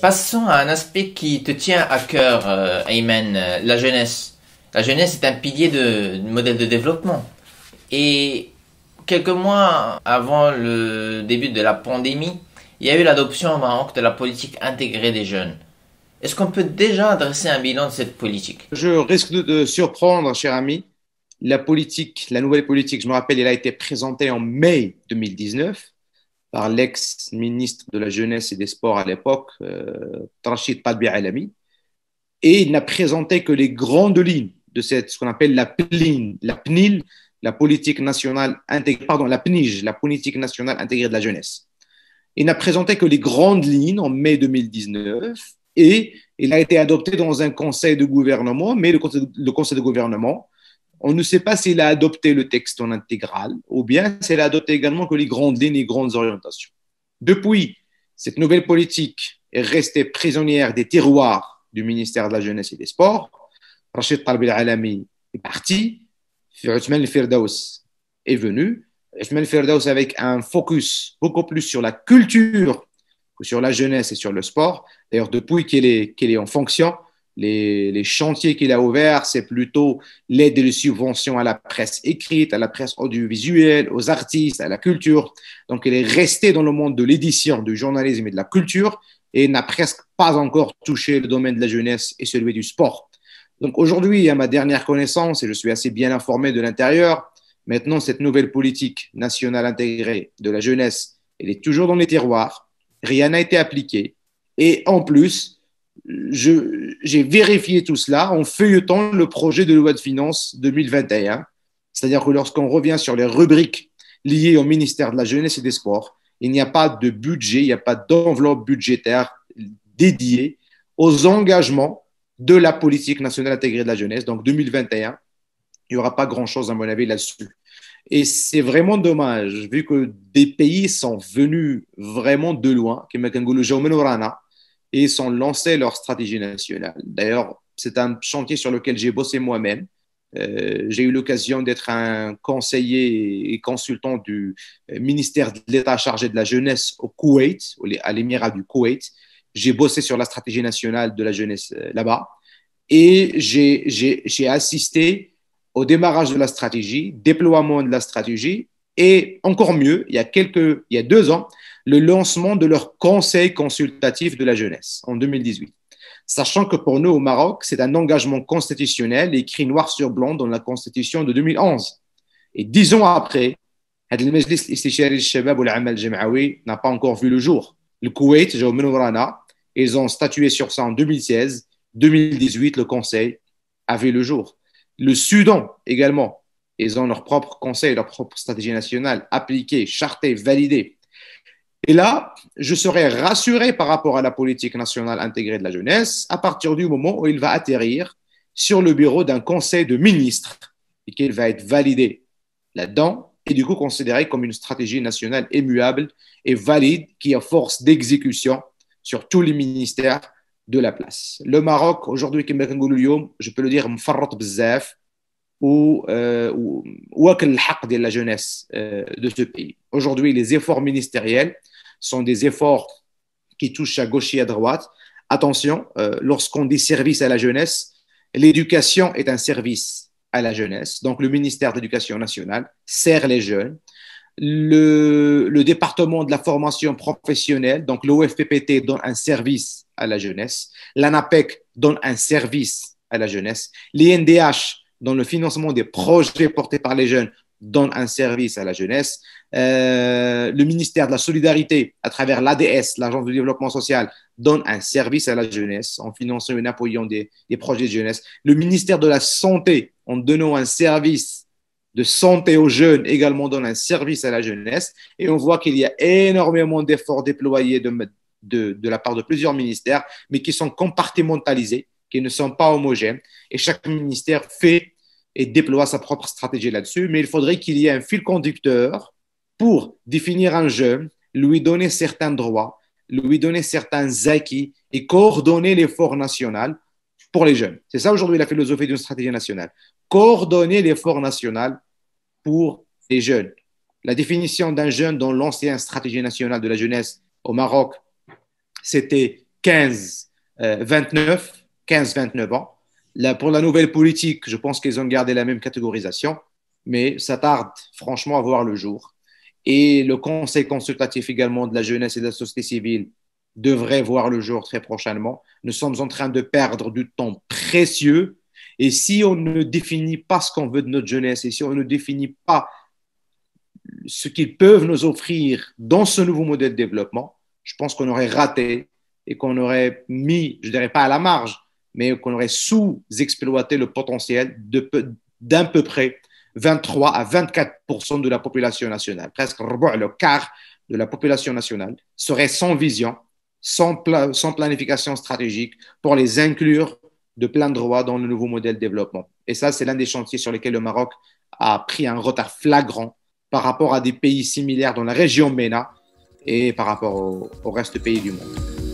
Passons à un aspect qui te tient à cœur, euh, Ayman, la jeunesse. La jeunesse est un pilier de, modèle de développement. Et quelques mois avant le début de la pandémie, il y a eu l'adoption en Maroc de la politique intégrée des jeunes. Est-ce qu'on peut déjà adresser un bilan de cette politique Je risque de, surprendre, cher ami. La politique, la nouvelle politique, je me rappelle, elle a été présentée en mai 2019 par l'ex-ministre de la Jeunesse et des Sports à l'époque, euh, Padbi Talbi Alami, et il n'a présenté que les grandes lignes de cette, ce qu'on appelle la la la politique nationale intégrée, pardon, la PNIJ, la politique nationale intégrée de la jeunesse. Il n'a présenté que les grandes lignes en mai 2019 et il a été adopté dans un conseil de gouvernement, mais le conseil de gouvernement on ne sait pas s'il a adopté le texte en intégral ou bien s'il a adopté également que les grandes lignes et grandes orientations. Depuis, cette nouvelle politique est restée prisonnière des tiroirs du ministère de la Jeunesse et des Sports. Rachid Talbi Alami est parti, Uthman Firdaus est venu. Uthman Firdaus avec un focus beaucoup plus sur la culture que sur la jeunesse et sur le sport. D'ailleurs, depuis qu'il est, est en fonction, les, chantiers qu'il a ouverts, c'est plutôt l'aide et les subventions à la presse écrite, à la presse audiovisuelle, aux artistes, à la culture. Donc, il est resté dans le monde de l'édition, du journalisme et de la culture et n'a presque pas encore touché le domaine de la jeunesse et celui du sport. Donc, aujourd'hui, à ma dernière connaissance, et je suis assez bien informé de l'intérieur, maintenant, cette nouvelle politique nationale intégrée de la jeunesse, elle est toujours dans les tiroirs. Rien n'a été appliqué. Et en plus, j'ai vérifié tout cela en feuilletant le projet de loi de finances 2021. C'est-à-dire que lorsqu'on revient sur les rubriques liées au ministère de la Jeunesse et des Sports, il n'y a pas de budget, il n'y a pas d'enveloppe budgétaire dédiée aux engagements de la politique nationale intégrée de la jeunesse. Donc 2021, il n'y aura pas grand-chose à mon avis là-dessus. Et c'est vraiment dommage, vu que des pays sont venus vraiment de loin, comme le et ils ont lancé leur stratégie nationale. D'ailleurs, c'est un chantier sur lequel j'ai bossé moi-même. Euh, j'ai eu l'occasion d'être un conseiller et consultant du euh, ministère de l'État chargé de la jeunesse au Koweït, à l'émirat du Koweït. J'ai bossé sur la stratégie nationale de la jeunesse euh, là-bas et j'ai assisté au démarrage de la stratégie, déploiement de la stratégie et encore mieux, il y a, quelques, il y deux ans, le lancement de leur conseil consultatif de la jeunesse en 2018. Sachant que pour nous au Maroc, c'est un engagement constitutionnel écrit noir sur blanc dans la constitution de 2011. Et dix ans après, le n'a pas encore vu le jour. Le Koweït, ils ont statué sur ça en 2016. 2018, le Conseil avait le jour. Le Soudan également, ils ont leur propre conseil, leur propre stratégie nationale, appliquée, chartée, validée. Et là, je serai rassuré par rapport à la politique nationale intégrée de la jeunesse à partir du moment où il va atterrir sur le bureau d'un conseil de ministres et qu'il va être validé là-dedans et du coup considéré comme une stratégie nationale émuable et valide qui a force d'exécution sur tous les ministères de la place. Le Maroc, aujourd'hui, je peux le dire, ou, euh, ou, de la jeunesse euh, de ce pays. Aujourd'hui, les efforts ministériels sont des efforts qui touchent à gauche et à droite. Attention, euh, lorsqu'on dit service à la jeunesse, l'éducation est un service à la jeunesse. Donc, le ministère d'éducation nationale sert les jeunes. Le, le, département de la formation professionnelle, donc l'OFPPT, donne un service à la jeunesse. L'ANAPEC donne un service à la jeunesse. L'INDH dans le financement des projets portés par les jeunes donne un service à la jeunesse. Euh, le ministère de la Solidarité, à travers l'ADS, l'Agence de développement social, donne un service à la jeunesse en finançant et en appuyant des, projets de jeunesse. Le ministère de la Santé, en donnant un service de santé aux jeunes également donne un service à la jeunesse. Et on voit qu'il y a énormément d'efforts déployés de, la part de plusieurs ministères, mais qui sont compartimentalisés qui ne sont pas homogènes. Et chaque ministère fait et déploie sa propre stratégie là-dessus. Mais il faudrait qu'il y ait un fil conducteur pour définir un jeune, lui donner certains droits, lui donner certains acquis et coordonner l'effort national pour les jeunes. C'est ça aujourd'hui la philosophie d'une stratégie nationale. Coordonner l'effort national pour les jeunes. La définition d'un jeune dans l'ancienne stratégie nationale de la jeunesse au Maroc, c'était 15-29. 15-29 ans. pour la nouvelle politique, je pense qu'ils ont gardé la même catégorisation, mais ça tarde franchement à voir le jour. Et le Conseil consultatif également de la jeunesse et de la société civile devrait voir le jour très prochainement. Nous sommes en train de perdre du temps précieux. Et si on ne définit pas ce qu'on veut de notre jeunesse et si on ne définit pas ce qu'ils peuvent nous offrir dans ce nouveau modèle de développement, je pense qu'on aurait raté et qu'on aurait mis, je ne dirais pas à la marge, mais qu'on aurait sous-exploité le potentiel de peu, d'à peu près 23 à 24 de la population nationale. Presque le quart de la population nationale serait sans vision, sans, planification stratégique pour les inclure de plein droit dans le nouveau modèle de développement. Et ça, c'est l'un des chantiers sur lesquels le Maroc a pris un retard flagrant par rapport à des pays similaires dans la région MENA et par rapport au, reste des pays du monde.